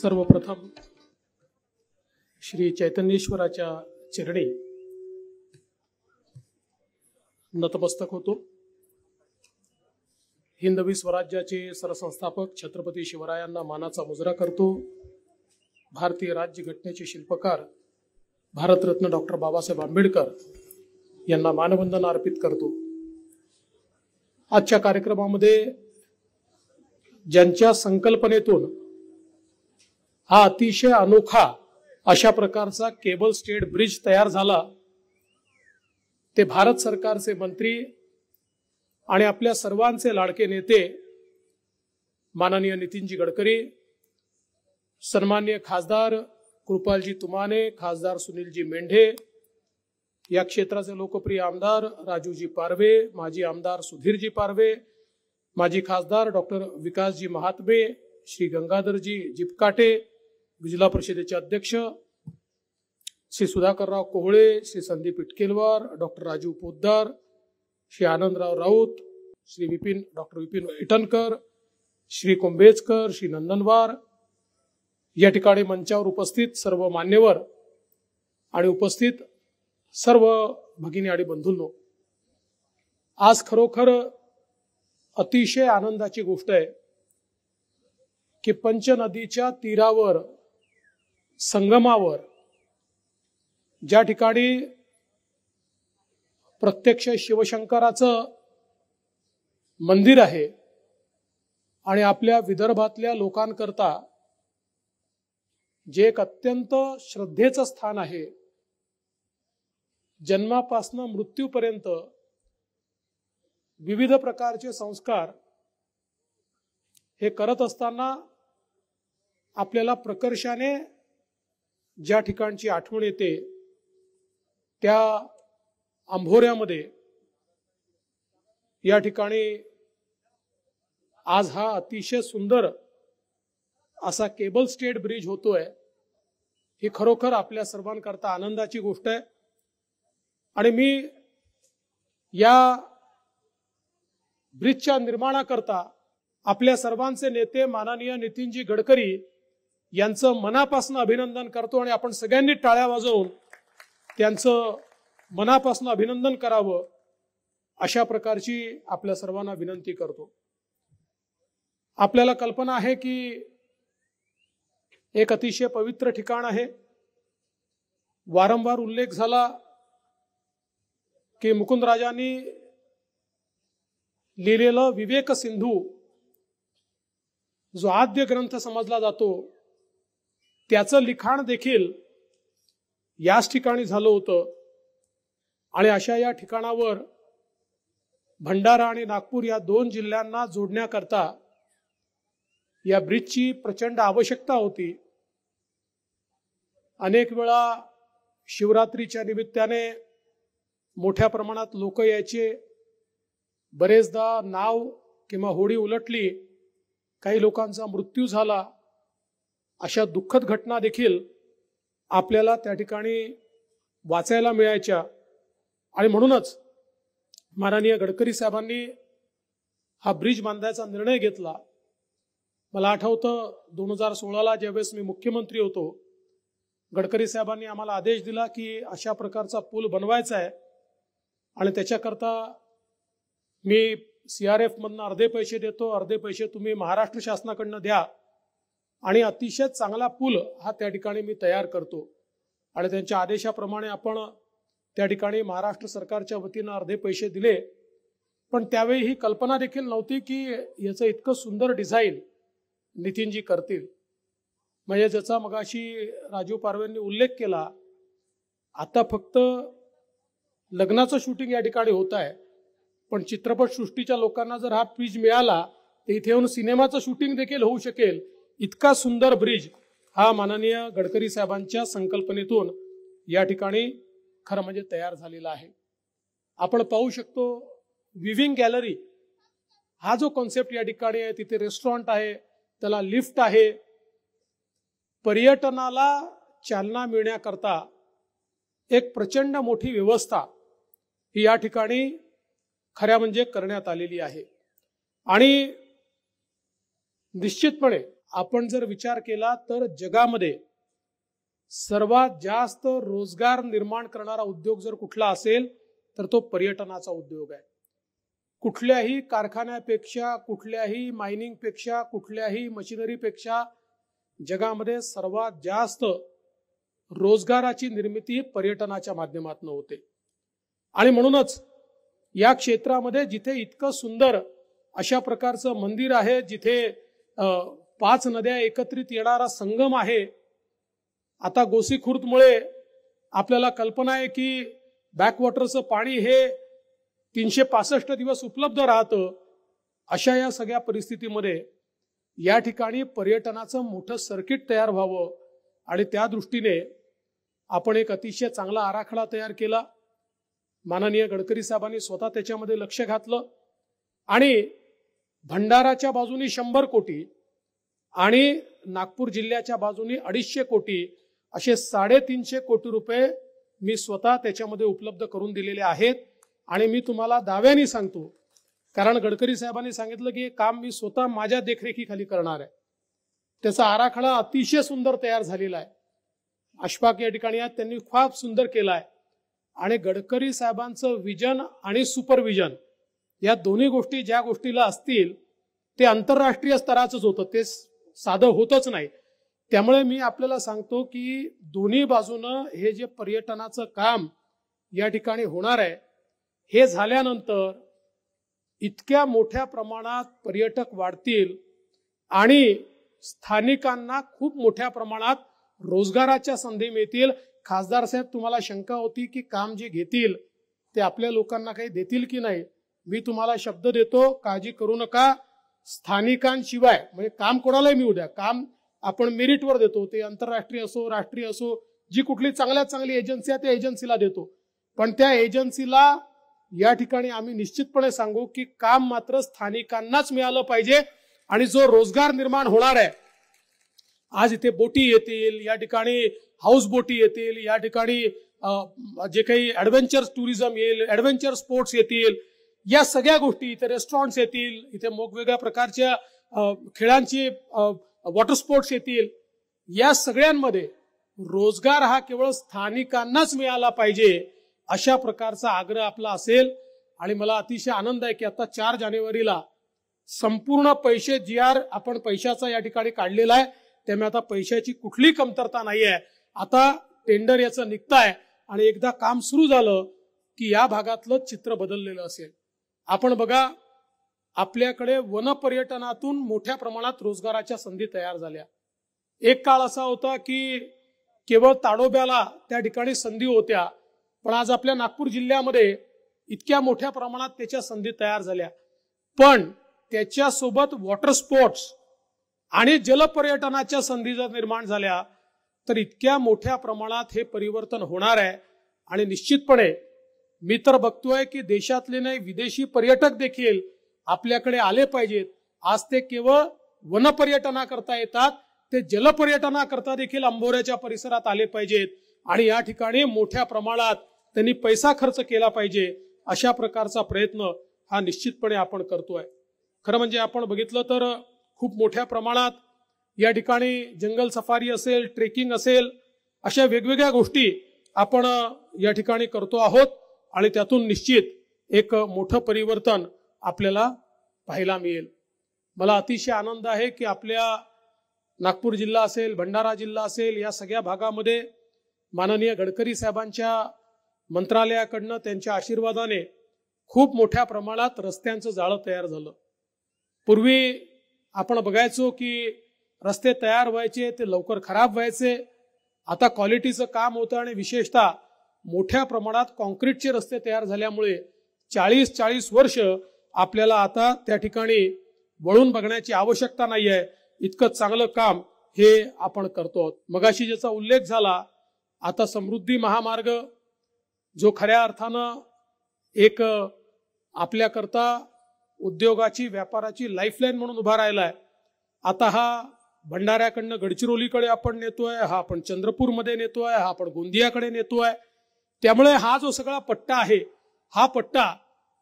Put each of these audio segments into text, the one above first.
सर्वप्रथम श्री चैतन्येश्वराच्या चरणी नतमस्तक होतो हिंदवी स्वराज्याचे सरसंस्थापक छत्रपती शिवरायांना मानाचा मुजरा करतो भारतीय राज्य घटनेचे शिल्पकार भारतरत्न डॉक्टर बाबासाहेब आंबेडकर यांना मानवंदना अर्पित करतो आजच्या कार्यक्रमामध्ये ज्यांच्या संकल्पनेतून हा अतिशय अनोखा अशा प्रकारचा केबल स्टेट ब्रिज तयार झाला ते भारत सरकारचे मंत्री आणि आपल्या सर्वांचे लाडके नेते माननीय नितीनजी गडकरी सन्मान्य खासदार कृपालजी तुमाने खासदार सुनीलजी मेंढे या क्षेत्राचे लोकप्रिय आमदार राजूजी पारवे माजी आमदार सुधीरजी पारवे माजी खासदार डॉक्टर विकासजी महात्मे श्री गंगाधरजी जिपकाटे जिल्हा परिषदेचे अध्यक्ष श्री सुधाकरराव कोहळे श्री संदीप इटकेलवार डॉक्टर राजीव पोद्दार श्री आनंदराव राऊत श्री विपिन डॉक्टर विपिन इटनकर श्री कोंबेजकर श्री नंदनवार या ठिकाणी मंचावर उपस्थित सर्व मान्यवर आणि उपस्थित सर्व भगिनी आणि बंधूंनो आज खरोखर अतिशय आनंदाची गोष्ट आहे की पंचनदीच्या तीरावर संगमावर ज्या ठिकाणी प्रत्यक्ष शिवशंकराचं मंदिर आहे आणि आपल्या विदर्भातल्या लोकांकरता जे एक अत्यंत श्रद्धेचं स्थान आहे जन्मापासनं मृत्यूपर्यंत विविध प्रकारचे संस्कार हे करत असताना आपल्याला प्रकर्षाने ज्या ठिकाणची आठवण येते त्या आंभोऱ्यामध्ये या ठिकाणी आज हा अतिशय सुंदर असा केबल स्टेट ब्रिज होतोय ही खरोखर आपल्या सर्वांकरता आनंदाची गोष्ट आहे आणि मी या ब्रिजच्या निर्माणाकरता आपल्या सर्वांचे नेते माननीय नितीनजी गडकरी यांचं मनापासून अभिनंदन करतो आणि आपण सगळ्यांनी टाळ्या वाजवून त्यांचं मनापासून अभिनंदन करावं अशा प्रकारची आपल्या सर्वांना विनंती करतो आपल्याला कल्पना आहे की एक अतिशय पवित्र ठिकाण आहे वारंवार उल्लेख झाला की मुकुंदराजांनी लिहिलेलं विवेक सिंधू जो आद्य ग्रंथ समजला जातो त्याचं लिखाण देखील याच ठिकाणी झालं होतं आणि अशा या ठिकाणावर भंडारा आणि नागपूर या दोन जिल्ह्यांना जोडण्याकरता या ब्रिजची प्रचंड आवश्यकता होती अनेक वेळा शिवरात्रीच्या निमित्ताने मोठ्या प्रमाणात लोक यायचे बरेचदा नाव किंवा होडी उलटली काही लोकांचा मृत्यू झाला अशा दुःखद घटना देखील आपल्याला त्या ठिकाणी वाचायला मिळायच्या आणि म्हणूनच माननीय गडकरी साहेबांनी हा ब्रिज बांधायचा निर्णय घेतला मला आठवतं दोन हजार सोळाला ज्यावेळेस मी मुख्यमंत्री होतो गडकरी साहेबांनी आम्हाला आदेश दिला की अशा प्रकारचा पूल बनवायचा आहे आणि त्याच्याकरता मी सी आर एफमधनं अर्धे पैसे देतो अर्धे पैसे तुम्ही महाराष्ट्र शासनाकडनं द्या आणि अतिशय चांगला पूल हा त्या ठिकाणी मी तयार करतो आणि त्यांच्या आदेशाप्रमाणे आपण त्या ठिकाणी महाराष्ट्र सरकारच्या वतीनं अर्धे पैसे दिले पण त्यावेळी ही कल्पना देखील नव्हती की याचं इतकं सुंदर डिझाईन नितीनजी करतील म्हणजे ज्याचा मगाशी राजीव पारवेंनी उल्लेख केला आता फक्त लग्नाचं शूटिंग या ठिकाणी होत आहे पण चित्रपटसृष्टीच्या लोकांना जर हा पीज मिळाला तर इथे येऊन सिनेमाचं शूटिंग देखील होऊ शकेल इतका सुंदर ब्रिज हा माननीय गडकरी साहेबांच्या संकल्पनेतून या ठिकाणी खरं म्हणजे तयार झालेला आहे आपण पाहू शकतो विविंग गॅलरी हा जो कॉन्सेप्ट या ठिकाणी आहे तिथे रेस्टॉरंट आहे त्याला लिफ्ट आहे पर्यटनाला चालना मिळण्याकरता एक प्रचंड मोठी व्यवस्था ही या ठिकाणी खऱ्या म्हणजे करण्यात आलेली आहे आणि निश्चितपणे आपण जर विचार केला तर जगामध्ये सर्वात जास्त रोजगार निर्माण करणारा उद्योग जर कुठला असेल तर तो पर्यटनाचा उद्योग आहे कुठल्याही कारखान्यापेक्षा कुठल्याही मायनिंगपेक्षा कुठल्याही मशिनरीपेक्षा जगामध्ये सर्वात जास्त रोजगाराची निर्मिती पर्यटनाच्या माध्यमातून होते आणि म्हणूनच या क्षेत्रामध्ये जिथे इतकं सुंदर अशा प्रकारचं मंदिर आहे जिथे पाच नद्या एकत्रित येणारा संगम आहे आता गोसी आपल्याला कल्पना आहे की बॅकवॉटरचं पाणी हे तीनशे पासष्ट दिवस उपलब्ध राहतं अशा या सगळ्या परिस्थितीमध्ये या ठिकाणी पर्यटनाचं मोठं सर्किट तयार व्हावं आणि त्या दृष्टीने आपण एक अतिशय चांगला आराखडा तयार केला माननीय गडकरी साहेबांनी स्वतः त्याच्यामध्ये लक्ष घातलं आणि भंडाराच्या बाजूने शंभर कोटी आणि नागपूर जिल्ह्याच्या बाजूनी अडीचशे कोटी असे साडेतीनशे कोटी रुपये मी स्वतः त्याच्यामध्ये उपलब्ध करून दिलेले आहेत आणि मी तुम्हाला दाव्याने सांगतो कारण गडकरी साहेबांनी सांगितलं की हे काम मी स्वतः माझ्या देखरेखीखाली करणार आहे त्याचा आराखडा अतिशय सुंदर तयार झालेला आहे अशफाक या ठिकाणी त्यांनी खूप सुंदर केला आहे आणि गडकरी साहेबांचं विजन आणि सुपरविजन या दोन्ही गोष्टी ज्या गोष्टीला असतील ते आंतरराष्ट्रीय स्तराचंच होतं ते साधं होतच नाही त्यामुळे मी आपल्याला सांगतो की दोन्ही बाजूनं हे जे पर्यटनाचं काम या ठिकाणी होणार आहे हे झाल्यानंतर इतक्या मोठ्या प्रमाणात पर्यटक वाढतील आणि स्थानिकांना खूप मोठ्या प्रमाणात रोजगाराच्या संधी मिळतील खासदार साहेब तुम्हाला शंका होती की काम जे घेतील ते आपल्या लोकांना काही देतील की नाही मी तुम्हाला शब्द देतो काळजी करू नका स्थानिकांशिवाय म्हणजे काम कोणालाही मिळू द्या काम आपण मेरिटवर देतो ते आंतरराष्ट्रीय असो राष्ट्रीय असो जी कुठली चांगल्या चांगली एजन्सी आहे त्या एजन्सीला देतो पण त्या एजन्सीला या ठिकाणी आम्ही निश्चितपणे सांगू की काम मात्र स्थानिकांनाच मिळालं पाहिजे आणि जो रोजगार निर्माण होणार आहे आज इथे बोटी येतील या ठिकाणी हाऊस बोटी येतील या ठिकाणी जे काही ऍडव्हेंचर टुरिझम येईल ऍडव्हेंचर स्पोर्ट्स येतील या सगळ्या गोष्टी इथे रेस्टॉरंट्स येतील इथे मोगवेगळ्या प्रकारच्या खेळांची वॉटर स्पोर्ट्स येतील या सगळ्यांमध्ये रोजगार हा केवळ स्थानिकांनाच मिळाला पाहिजे अशा प्रकारचा आग्रह आपला असेल आणि मला अतिशय आनंद आहे की आता चार जानेवारीला संपूर्ण पैसे जी आर आपण पैशाचा या ठिकाणी काढलेला आहे त्यामुळे आता पैशाची कुठली कमतरता नाही आहे आता टेंडर याचं निघताय आणि एकदा काम सुरू झालं की या भागातलं चित्र बदललेलं असेल आपण बघा आपल्याकडे वन पर्यटनातून मोठ्या प्रमाणात रोजगाराच्या संधी तयार झाल्या एक काळ असा होता की केवळ ताडोब्याला त्या ठिकाणी संधी होत्या पण आज आपल्या नागपूर जिल्ह्यामध्ये इतक्या मोठ्या प्रमाणात त्याच्या संधी तयार झाल्या पण त्याच्यासोबत वॉटर स्पोर्ट्स आणि जलपर्यटनाच्या संधी जर निर्माण झाल्या तर इतक्या मोठ्या प्रमाणात हे परिवर्तन होणार आहे आणि निश्चितपणे मी तर बघतोय की देशातले नाही विदेशी पर्यटक देखील आपल्याकडे आले पाहिजेत आज ते केवळ वन करता येतात ते जलपर्यटनाकरता देखील अंबोऱ्याच्या परिसरात आले पाहिजेत आणि या ठिकाणी मोठ्या प्रमाणात त्यांनी पैसा खर्च केला पाहिजे अशा प्रकारचा प्रयत्न हा निश्चितपणे आपण करतोय खरं म्हणजे आपण बघितलं तर खूप मोठ्या प्रमाणात या ठिकाणी जंगल सफारी असेल ट्रेकिंग असेल अशा वेगवेगळ्या गोष्टी आपण या ठिकाणी करतो आहोत आणि त्यातून निश्चित एक मोठं परिवर्तन आपल्याला पाहायला मिळेल मला अतिशय आनंद आहे की आपल्या नागपूर जिल्हा असेल भंडारा जिल्हा असेल या सगळ्या भागामध्ये माननीय गडकरी साहेबांच्या मंत्रालयाकडनं त्यांच्या आशीर्वादाने खूप मोठ्या प्रमाणात रस्त्यांचं जाळं तयार झालं पूर्वी आपण बघायचो की रस्ते तयार व्हायचे ते लवकर खराब व्हायचे आता क्वालिटीचं काम होतं आणि विशेषतः मोठ्या प्रमाणात कॉन्क्रीटचे रस्ते तयार झाल्यामुळे चाळीस चाळीस वर्ष आपल्याला आता त्या ठिकाणी वळून बघण्याची आवश्यकता नाही आहे इतकं चांगलं काम हे आपण करतो मगाशी ज्याचा उल्लेख झाला आता समृद्धी महामार्ग जो खऱ्या अर्थानं एक आपल्याकरता उद्योगाची व्यापाराची लाईफलाईन म्हणून उभा राहिला आहे आता हा भंडाऱ्याकडनं गडचिरोलीकडे आपण नेतोय हा आपण चंद्रपूरमध्ये नेतोय हा आपण गोंदियाकडे नेतोय त्यामुळे हा जो सगळा पट्टा आहे हा पट्टा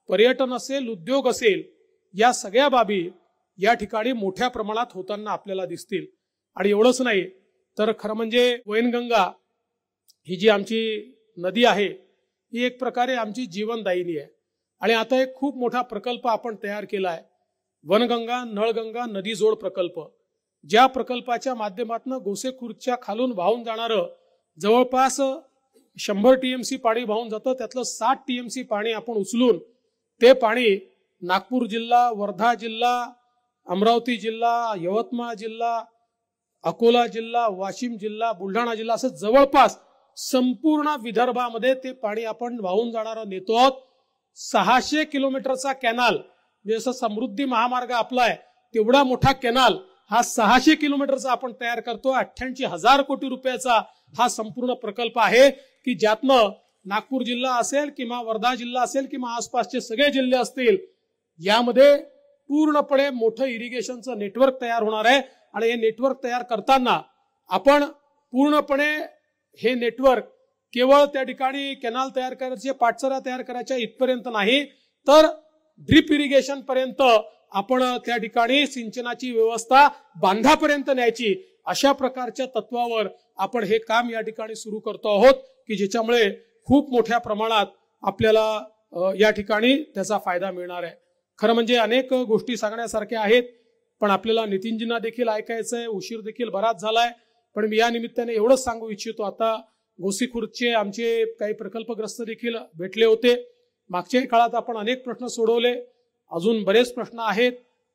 पर्यटन असेल उद्योग असेल या सगळ्या बाबी या ठिकाणी मोठ्या प्रमाणात होताना आपल्याला दिसतील आणि एवढंच नाही तर खरं म्हणजे वैनगंगा ही जी आमची नदी आहे ही एक प्रकारे आमची जीवनदायिनी आहे आणि आता एक खूप मोठा प्रकल्प आपण तयार केला आहे वनगंगा नळगंगा नदी जोड प्रकल्प ज्या प्रकल्पाच्या माध्यमातून गोसेखुर्दच्या खालून वाहून जाणारं जवळपास शंभर टीएमसी पाणी वाहून जातं त्यातलं साठ टीएमसी पाणी आपण उचलून ते पाणी नागपूर जिल्हा वर्धा जिल्हा अमरावती जिल्हा यवतमाळ जिल्हा अकोला जिल्हा वाशिम जिल्हा बुलढाणा जिल्हा असं जवळपास संपूर्ण विदर्भामध्ये ते पाणी आपण वाहून जाणार नेतो आहोत सहाशे किलोमीटरचा कॅनाल म्हणजे समृद्धी महामार्ग आपला आहे तेवढा मोठा कॅनाल हा सहाशे किलोमीटरचा आपण तयार करतो अठ्ठ्याऐंशी हजार कोटी रुपयाचा हा संपूर्ण प्रकल्प आहे की ज्यातनं नागपूर जिल्हा असेल किंवा वर्धा जिल्हा असेल किंवा आसपासचे सगळे जिल्हे असतील यामध्ये पूर्णपणे मोठं इरिगेशनचं नेटवर्क तयार होणार आहे आणि हे नेटवर्क तयार करताना आपण पूर्णपणे हे नेटवर्क केवळ त्या ठिकाणी कॅनाल तयार करायचे पाटसरा तयार करायच्या इथपर्यंत नाही तर ड्रीप इरिगेशन पर्यंत आपण त्या ठिकाणी सिंचनाची व्यवस्था बांधापर्यंत न्यायची अशा प्रकारच्या तत्वावर आपण हे काम या ठिकाणी सुरू करतो आहोत की ज्याच्यामुळे खूप मोठ्या प्रमाणात आपल्याला या ठिकाणी त्याचा फायदा मिळणार आहे खरं म्हणजे अनेक गोष्टी सांगण्यासारख्या आहेत पण आपल्याला नितीनजींना देखील ऐकायचं आहे उशीर देखील बराच झालाय पण मी या निमित्ताने एवढंच सांगू इच्छितो आता गोसीखुर्दचे आमचे काही प्रकल्पग्रस्त देखील भेटले होते मागच्याही काळात आपण अनेक प्रश्न सोडवले अजून बरेच प्रश्न आहेत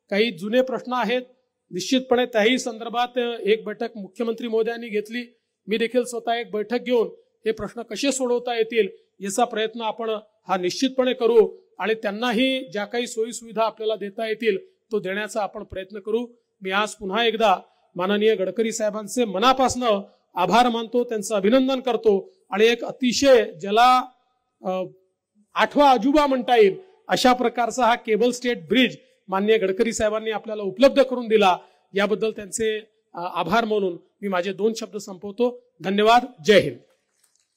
काही जुने प्रश्न आहेत निश्चितपणे त्याही संदर्भात एक बैठक मुख्यमंत्री मोदयांनी घेतली मी देखील स्वतः एक बैठक घेऊन हे प्रश्न कसे सोडवता येतील याचा प्रयत्न आपण हा निश्चितपणे करू आणि त्यांनाही ज्या काही सोयी सुविधा आपल्याला देता येतील तो देण्याचा आपण प्रयत्न करू मी आज पुन्हा एकदा माननीय गडकरी साहेबांचे मनापासनं आभार मानतो त्यांचं अभिनंदन करतो आणि एक अतिशय ज्याला आठवा आजोबा म्हणता येईल अशा प्रकारचा हा केबल स्टेट ब्रिज मान्य गडकरी साहेबांनी आपल्याला उपलब्ध करून दिला याबद्दल त्यांचे आभार मानून मी माझे दोन शब्द संपवतो धन्यवाद जय हिंद